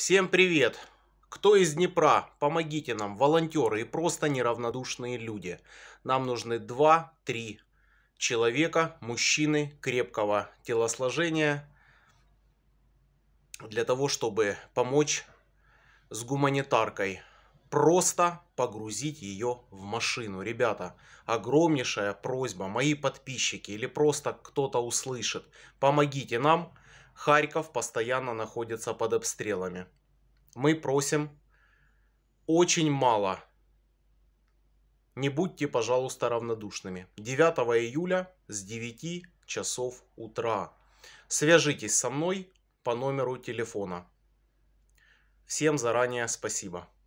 Всем привет! Кто из Днепра? Помогите нам, волонтеры и просто неравнодушные люди. Нам нужны 2-3 человека, мужчины крепкого телосложения, для того, чтобы помочь с гуманитаркой. Просто погрузить ее в машину. Ребята, огромнейшая просьба, мои подписчики или просто кто-то услышит, помогите нам – Харьков постоянно находится под обстрелами. Мы просим очень мало. Не будьте, пожалуйста, равнодушными. 9 июля с 9 часов утра. Свяжитесь со мной по номеру телефона. Всем заранее спасибо.